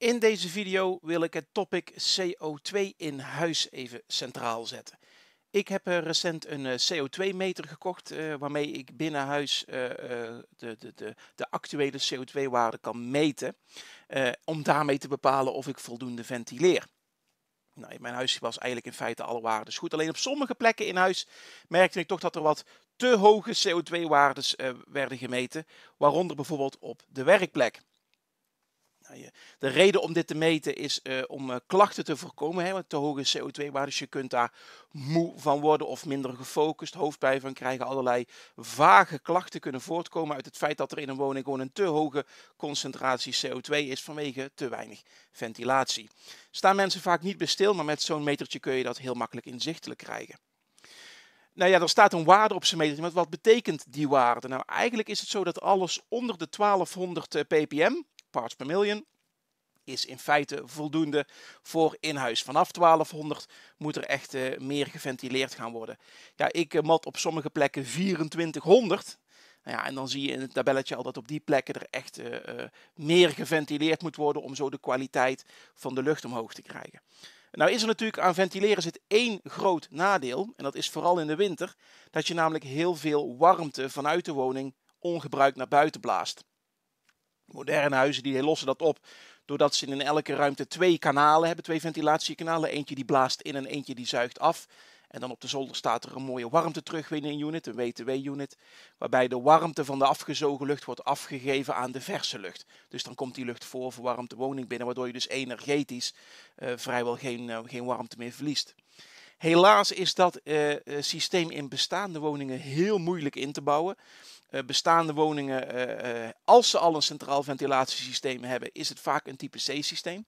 In deze video wil ik het topic CO2 in huis even centraal zetten. Ik heb eh, recent een eh, CO2-meter gekocht eh, waarmee ik binnen huis de, de, de, de, actuele CO2-waarde kan meten. om daarmee te bepalen of ik voldoende ventileer. Nou, in mijn huis was eigenlijk in feite alle waarden goed. Alleen op sommige plekken in huis merkte ik toch dat er wat te hoge CO2-waardes werden gemeten. Waaronder bijvoorbeeld op de werkplek de reden om dit te meten is eh, om eh, klachten te voorkomen, hè, te hoge CO2-waardes. Je kunt daar moe van worden of minder gefocust, hoofdpijn van krijgen. Allerlei vage klachten kunnen voortkomen uit het feit dat er in een woning gewoon een te hoge concentratie CO2 is vanwege te weinig ventilatie. Staan mensen vaak niet bij stil, maar met zo'n metertje kun je dat heel makkelijk inzichtelijk krijgen. Nou ja, er staat een waarde op zijn meter. Maar wat betekent die waarde? Nou, eigenlijk is het zo dat alles onder de 1200 eh, ppm, parts per million is in feite voldoende voor in-huis. Vanaf 1200 moet er echt eh, meer geventileerd gaan worden. Ja, ik eh, mat op sommige plekken 2400. Nou ja, en dan zie je in het tabelletje al dat op die plekken er echt eh, meer geventileerd moet worden om zo de kwaliteit van de lucht omhoog te krijgen. Nou is er natuurlijk aan ventileren zit één groot nadeel, en dat is vooral in de winter, dat je namelijk heel veel warmte vanuit de woning ongebruikt naar buiten blaast. Moderne huizen die lossen dat op doordat ze in elke ruimte twee kanalen hebben, twee ventilatiekanalen. Eentje die blaast in en eentje die zuigt af. En dan op de zolder staat er een mooie warmte terugwinning unit, een WTW-unit, waarbij de warmte van de afgezogen lucht wordt afgegeven aan de verse lucht. Dus dan komt die lucht voor verwarmt de woning binnen, waardoor je dus energetisch eh, vrijwel geen, eh, geen warmte meer verliest. Helaas is dat eh, eh, systeem in bestaande woningen heel moeilijk in te bouwen. Eh, bestaande woningen, als ze al een centraal ventilatiesysteem hebben, is het vaak een type C-systeem.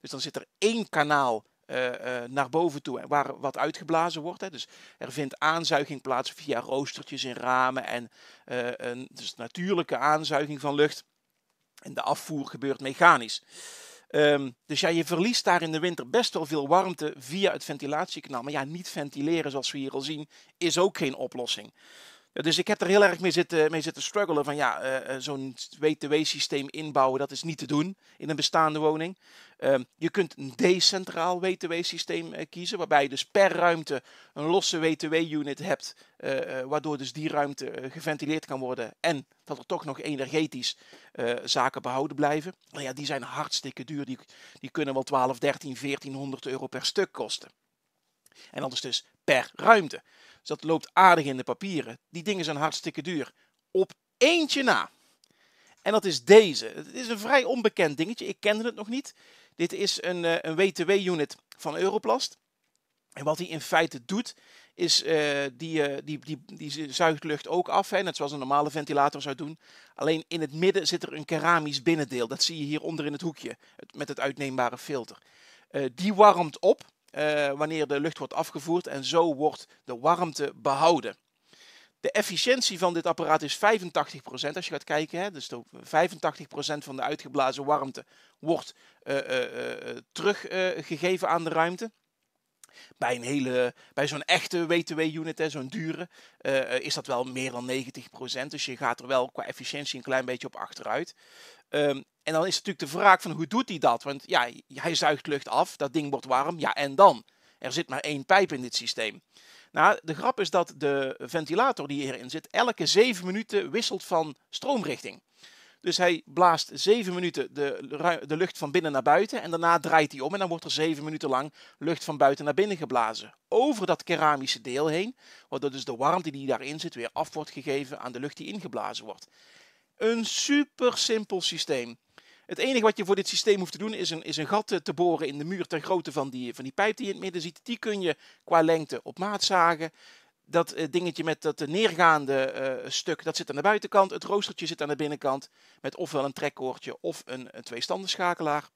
Dus dan zit er één kanaal naar boven toe waar wat uitgeblazen wordt. Hè. Dus er vindt aanzuiging plaats via roostertjes in ramen en een, dus natuurlijke aanzuiging van lucht. En de afvoer gebeurt mechanisch. Ehm, dus ja, je verliest daar in de winter best wel veel warmte via het ventilatiekanaal. Maar ja, niet ventileren zoals we hier al zien is ook geen oplossing. Dus ik heb er heel erg mee zitten, mee zitten struggelen van ja, eh, eh, zo'n WTW-systeem inbouwen, dat is niet te doen in een bestaande woning. Ehm, je kunt een decentraal WTW-systeem eh, kiezen, waarbij je dus per ruimte een losse WTW-unit hebt, waardoor dus die ruimte geventileerd kan worden en dat er toch nog energetisch zaken behouden blijven. Nou ja, die zijn hartstikke duur, die, die kunnen wel 12, 13, 1400 euro per stuk kosten. En dat is dus per ruimte. Dus dat loopt aardig in de papieren. Die dingen zijn hartstikke duur. Op eentje na. En dat is deze. Het is een vrij onbekend dingetje. Ik kende het nog niet. Dit is een, eh, een WTW-unit van Europlast. En wat hij in feite doet, is eh, eh, die, die, die, die zuigt lucht ook af. Hè, net zoals een normale ventilator zou doen. Alleen in het midden zit er een keramisch binnendeel. Dat zie je hieronder in het hoekje. met het uitneembare filter. die warmt op. Eh, wanneer de lucht wordt afgevoerd en zo wordt de warmte behouden. De efficiëntie van dit apparaat is 85% als je gaat kijken. Hè, dus 85% van de uitgeblazen warmte wordt eh, eh, teruggegeven aan de ruimte. Bij, een hele, bij zo'n echte WTW-unit, zo'n dure, eh, eh, is dat wel meer dan 90%. Dus je gaat er wel qua efficiëntie een klein beetje op achteruit. Ehm, en dan is natuurlijk de vraag van hoe doet hij dat? Want ja, hij zuigt lucht af, dat ding wordt warm, ja en dan? Er zit maar één pijp in dit systeem. Nou, de grap is dat de ventilator die hierin zit, elke zeven minuten wisselt van stroomrichting. Dus hij blaast zeven minuten de, de lucht van binnen naar buiten. En daarna draait hij om en dan wordt er zeven minuten lang lucht van buiten naar binnen geblazen. Over dat keramische deel heen. Waardoor dus de warmte die daarin zit weer af wordt gegeven aan de lucht die ingeblazen wordt. Een super simpel systeem. Het enige wat je voor dit systeem hoeft te doen is een, is een gat te boren in de muur ter grootte van die, van die pijp die je in het midden ziet. Die kun je qua lengte op maat zagen dat eh, dingetje met dat eh, neergaande eh, stuk, dat zit aan de buitenkant. Het roostertje zit aan de binnenkant met ofwel een trekkoordje of een, een tweestandenschakelaar.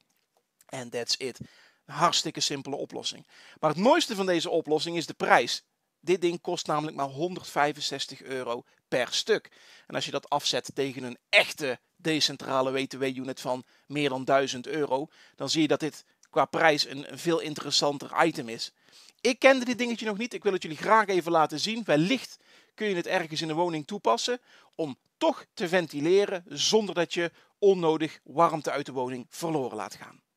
En that's it. hartstikke simpele oplossing. Maar het mooiste van deze oplossing is de prijs. Dit ding kost namelijk maar 165 euro per stuk. En als je dat afzet tegen een echte decentrale WTW-unit van meer dan 1000 euro, dan zie je dat dit qua prijs een veel interessanter item is. Ik kende dit dingetje nog niet. Ik wil het jullie graag even laten zien. Wellicht kun je het ergens in de woning toepassen om toch te ventileren zonder dat je onnodig warmte uit de woning verloren laat gaan.